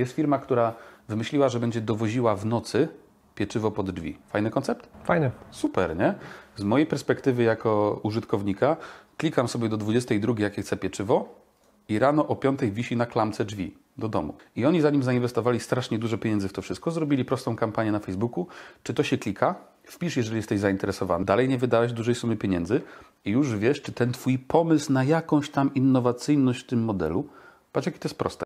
Jest firma, która wymyśliła, że będzie dowoziła w nocy pieczywo pod drzwi. Fajny koncept? Fajny. Super, nie? Z mojej perspektywy jako użytkownika klikam sobie do 22, jakie chcę pieczywo i rano o 5 wisi na klamce drzwi do domu. I oni zanim zainwestowali strasznie dużo pieniędzy w to wszystko, zrobili prostą kampanię na Facebooku. Czy to się klika? Wpisz, jeżeli jesteś zainteresowany. Dalej nie wydałeś dużej sumy pieniędzy i już wiesz, czy ten Twój pomysł na jakąś tam innowacyjność w tym modelu, patrz jakie to jest proste,